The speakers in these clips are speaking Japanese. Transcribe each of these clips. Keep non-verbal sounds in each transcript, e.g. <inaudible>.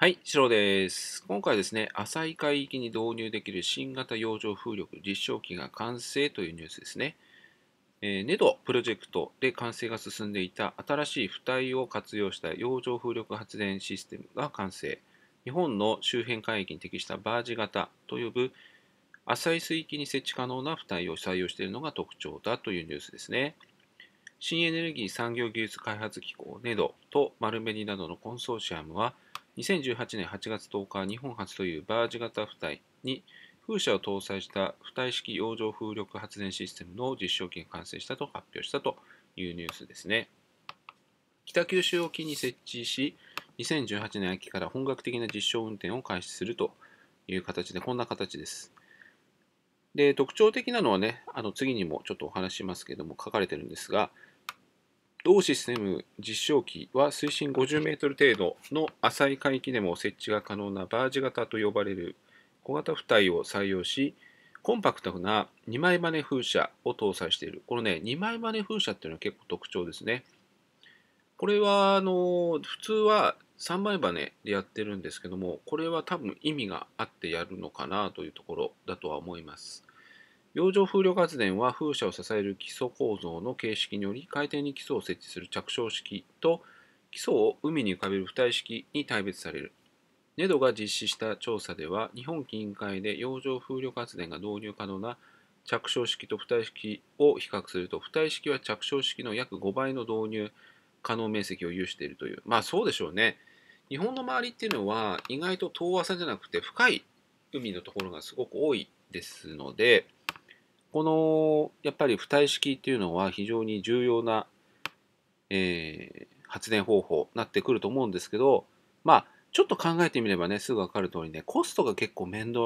はい、シロです。今回ですね、浅い海域に導入できる新型洋上風力実証機が完成というニュースですね。えー、ネドプロジェクトで完成が進んでいた新しい浮体を活用した洋上風力発電システムが完成。日本の周辺海域に適したバージ型と呼ぶ浅い水域に設置可能な浮体を採用しているのが特徴だというニュースですね。新エネルギー産業技術開発機構ネドと丸紅などのコンソーシアムは、2018年8月10日、日本初というバージ型付帯に風車を搭載した付帯式洋上風力発電システムの実証機が完成したと発表したというニュースですね。北九州沖に設置し、2018年秋から本格的な実証運転を開始するという形で、こんな形です。で、特徴的なのはね、あの次にもちょっとお話しますけども、書かれてるんですが、同システム実証機は水深 50m 程度の浅い海域でも設置が可能なバージ型と呼ばれる小型浮体を採用し、コンパクトな2枚バネ風車を搭載している。このね、2枚バネ風車っていうのは結構特徴ですね。これは、あの、普通は3枚バネでやってるんですけども、これは多分意味があってやるのかなというところだとは思います。洋上風力発電は風車を支える基礎構造の形式により海底に基礎を設置する着床式と基礎を海に浮かべる浮体式に大別される。ネドが実施した調査では日本近海で洋上風力発電が導入可能な着床式と浮体式を比較すると浮体式は着床式の約5倍の導入可能面積を有しているというまあそうでしょうね。日本の周りっていうのは意外と遠浅じゃなくて深い海のところがすごく多いですのでこのやっぱり浮体式っていうのは非常に重要な、えー、発電方法になってくると思うんですけどまあちょっと考えてみればねすぐ分かる通りねコストが結構面倒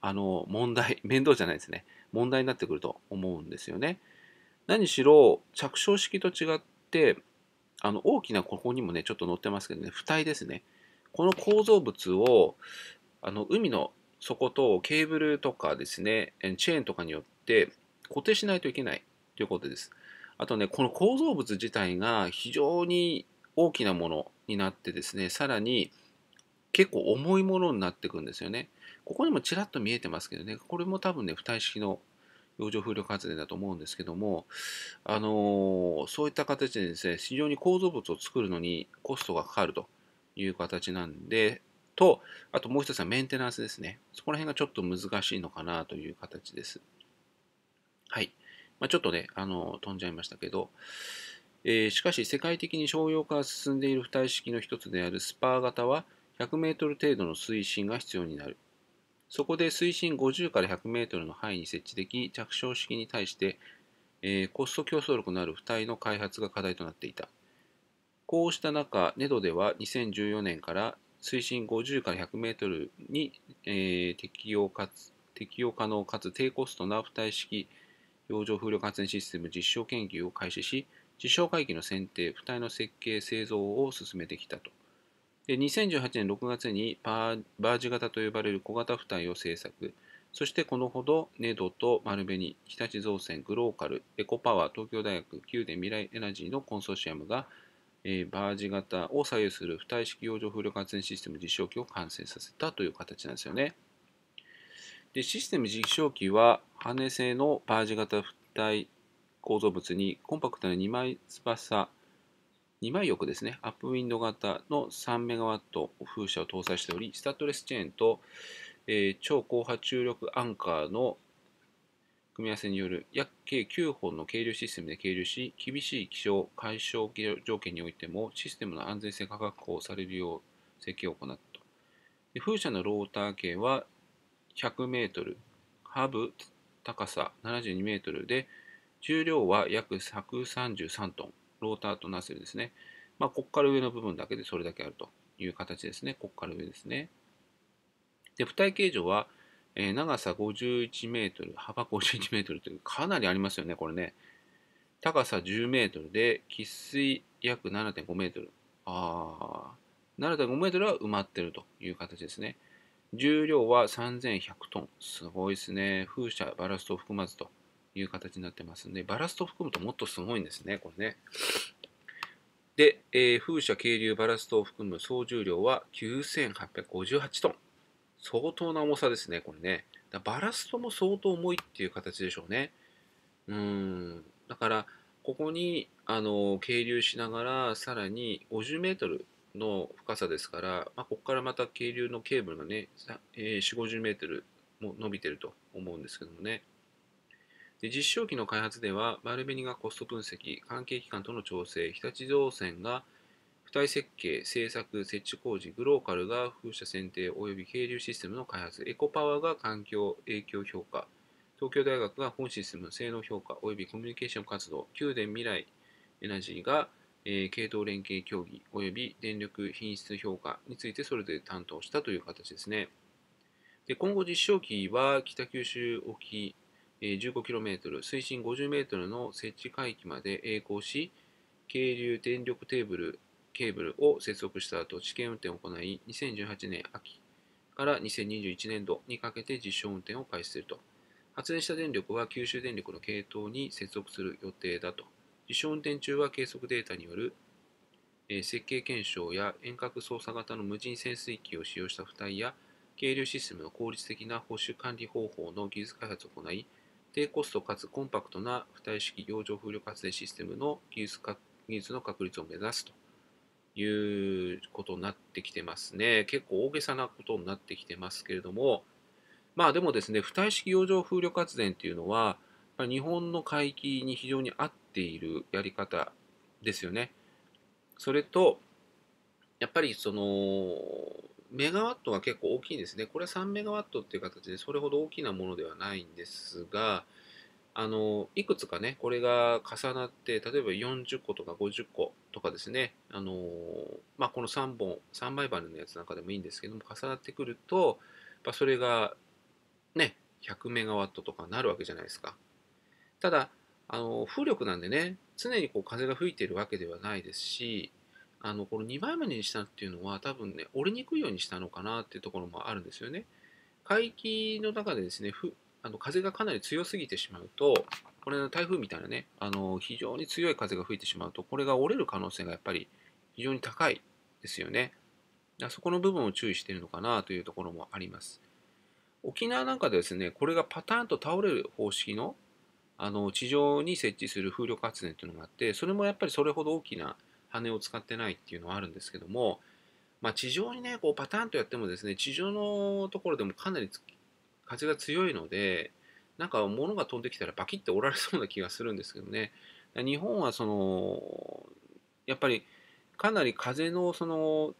あの問題 <laughs> 面倒じゃないですね問題になってくると思うんですよね。何しろ着床式と違ってあの大きなここにもねちょっと載ってますけどね浮体ですね。この構造物をあの海の底とケーブルとかですねチェーンとかによって、って固定しないといけないということです。あとね、この構造物自体が非常に大きなものになってですね、さらに結構重いものになっていくんですよね。ここにもちらっと見えてますけどね、これも多分ね、浮体式の洋上風力発電だと思うんですけども、あのー、そういった形でですね、非常に構造物を作るのにコストがかかるという形なんで、と、あともう一つはメンテナンスですね。そこら辺がちょっと難しいのかなという形です。はい。まあ、ちょっとね、あの、飛んじゃいましたけど、えー、しかし世界的に商用化が進んでいる浮体式の一つであるスパー型は100メートル程度の水深が必要になる。そこで水深50から100メートルの範囲に設置でき、着床式に対して、えー、コスト競争力のある浮体の開発が課題となっていた。こうした中、ネドでは2014年から水深50から100メートルに、えー、適用かつ適用可能かつ低コストな浮体式洋上風力発電システム実証研究を開始し、実証会議の選定、付帯の設計、製造を進めてきたと。で2018年6月にバージ型と呼ばれる小型付帯を製作。そしてこのほど、ネドと丸紅、日立造船、グローカル、エコパワー、東京大学、九電未来エナジーのコンソーシアムが、えー、バージ型を左右する付帯式洋上風力発電システム実証機を完成させたという形なんですよね。でシステム実証機は羽製のバージ型付帯構造物にコンパクトな2枚翼2枚翼ですねアップウィンド型の3メガワット風車を搭載しておりスタッドレスチェーンと、えー、超高波注力アンカーの組み合わせによる約計9本の計量システムで計量し厳しい気象解消条件においてもシステムの安全性が確保されるよう設計を行った風車のローター系は100メートル、ハブ高さ72メートルで、重量は約133トン、ローターとナセルですね。まあ、ここから上の部分だけでそれだけあるという形ですね。ここから上ですね。で、付帯形状は、えー、長さ51メートル、幅51メートルという、かなりありますよね、これね。高さ10メートルで、喫水約7.5メートル。ああ、7.5メートルは埋まってるという形ですね。重量は3100トン。すごいですね。風車、バラストを含まずという形になってますんで、バラストを含むともっとすごいんですね、これね。で、えー、風車、渓流、バラストを含む総重量は9858トン。相当な重さですね、これね。だバラストも相当重いっていう形でしょうね。うん。だから、ここに、あの、係留しながら、さらに50メートルの深さですから、まあ、ここからまた渓流のケーブルがね、えー、4 50メートルも伸びてると思うんですけどもね。で実証機の開発では、バルベニがコスト分析、関係機関との調整、日立造船が付帯設計、製作、設置工事、グローカルが風車選定及び渓流システムの開発、エコパワーが環境影響評価、東京大学が本システムの性能評価及びコミュニケーション活動、宮殿未来エナジーが系統連携協議及び電力品質評価についてそれぞれ担当したという形ですね。で今後実証機は北九州沖、えー、15km、水深 50m の設置海域まで曳航し、渓流電力テーブルケーブルを接続した後、試験運転を行い、2018年秋から2021年度にかけて実証運転を開始すると。発電した電力は九州電力の系統に接続する予定だと自称運転中は計測データによる、え設計検証や遠隔操作型の無人潜水機を使用した付帯や軽量システムの効率的な保守管理方法の技術開発を行い低コストかつコンパクトな付帯式洋上風力発電システムの技術か技術の確立を目指すということになってきてますね。結構大げさなことになってきてますけれども、まあでもですね、付帯式洋上風力発電っていうのは、日本の海域に非常に合っているやり方ですよね。それと、やっぱりその、メガワットが結構大きいんですね。これは3メガワットっていう形で、それほど大きなものではないんですが、あの、いくつかね、これが重なって、例えば40個とか50個とかですね、あの、まあ、この3本、3倍バネのやつなんかでもいいんですけども、重なってくると、やそれが、ね、100メガワットとかなるわけじゃないですか。ただ、あの風力なんでね常にこう風が吹いてるわけではないですしあのこの2枚目にしたっていうのは多分ね折れにくいようにしたのかなっていうところもあるんですよね。海域の中でですねふあの風がかなり強すぎてしまうとこれの台風みたいなねあの非常に強い風が吹いてしまうとこれが折れる可能性がやっぱり非常に高いですよね。そこの部分を注意しているのかなというところもあります。沖縄なんかでですね、これがパターンと倒れる方式のあの地上に設置する風力発電っていうのがあってそれもやっぱりそれほど大きな羽を使ってないっていうのはあるんですけども、まあ、地上にねこうパターンとやってもですね地上のところでもかなり風が強いのでなんか物が飛んできたらバキッて折られそうな気がするんですけどね日本はそのやっぱりかなり風のその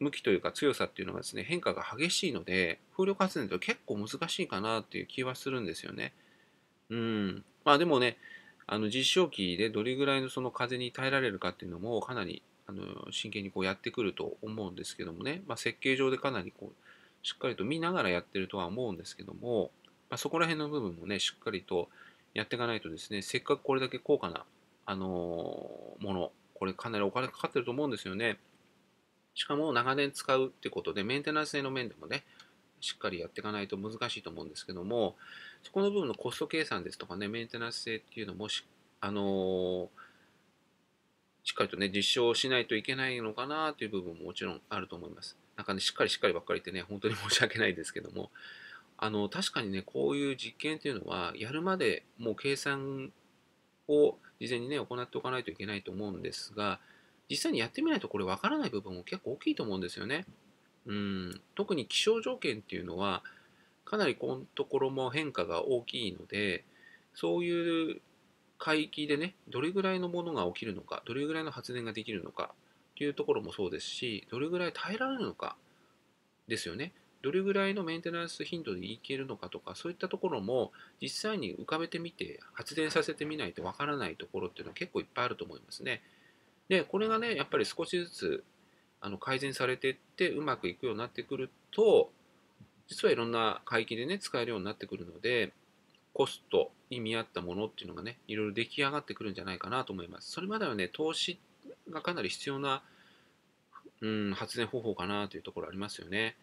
向きというか強さっていうのがですね変化が激しいので風力発電と結構難しいかなっていう気はするんですよね。うん。まあでもね、あの実証機でどれぐらいのその風に耐えられるかっていうのもかなりあの真剣にこうやってくると思うんですけどもね、まあ、設計上でかなりこうしっかりと見ながらやってるとは思うんですけども、まあ、そこら辺の部分もねしっかりとやっていかないとですねせっかくこれだけ高価な、あのものこれかなりお金かかってると思うんですよねしかも長年使うってことでメンテナンス性の面でもねしっかりやっていかないと難しいと思うんですけども、そこの部分のコスト計算ですとかね、メンテナンス性っていうのもし、あのしっかりとね、実証しないといけないのかなという部分ももちろんあると思います。なんかね、しっかりしっかりばっかりってね、本当に申し訳ないですけども、あの、確かにね、こういう実験っていうのは、やるまでもう計算を事前にね、行っておかないといけないと思うんですが、実際にやってみないとこれ分からない部分も結構大きいと思うんですよね。うん特に気象条件っていうのはかなりこのところも変化が大きいのでそういう海域でねどれぐらいのものが起きるのかどれぐらいの発電ができるのかっていうところもそうですしどれぐらい耐えられるのかですよねどれぐらいのメンテナンス頻度でいけるのかとかそういったところも実際に浮かべてみて発電させてみないとわからないところっていうのは結構いっぱいあると思いますね。でこれがねやっぱり少しずつあの改善されていってうまくいくようになってくると実はいろんな海域でね使えるようになってくるのでコストに見合ったものっていうのがねいろいろ出来上がってくるんじゃないかなと思いますそれまではね投資がかなり必要な、うん、発電方法かなというところありますよね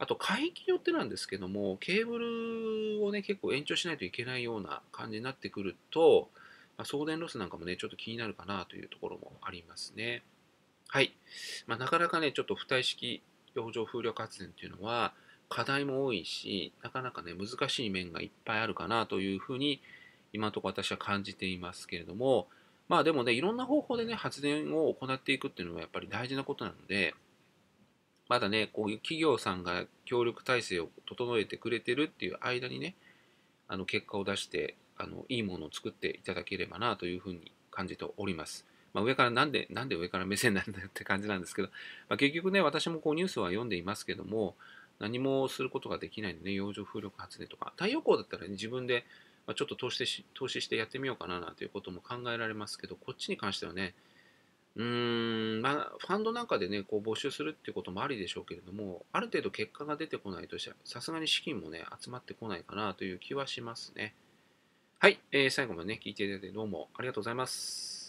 あと海域によってなんですけどもケーブルをね結構延長しないといけないような感じになってくると、ま送電ロスなんかもねちょっと気になるかなというところもありますねはい。まあ、なかなかね、ちょっと浮体式洋上風力発電っていうのは、課題も多いし、なかなかね、難しい面がいっぱいあるかなというふうに、今のところ私は感じていますけれども、まあでもね、いろんな方法でね、発電を行っていくっていうのはやっぱり大事なことなので、まだね、こういう企業さんが協力体制を整えてくれてるっていう間にね、あの結果を出して、あのいいものを作っていただければなというふうに感じております。まあ、上からなんで、なんで上から目線なんだよって感じなんですけど、まあ、結局ね、私もこうニュースは読んでいますけども、何もすることができないのでね、洋上風力発電とか、太陽光だったら、ね、自分で、まちょっと投資でし投資してやってみようかななんていうことも考えられますけど、こっちに関してはね、うーん、まあ、ファンドなんかでね、こう募集するっていうこともありでしょうけれども、ある程度結果が出てこないとしたら、さすがに資金もね、集まってこないかなという気はしますね。はい、えー、最後までね、聞いていただいてどうもありがとうございます。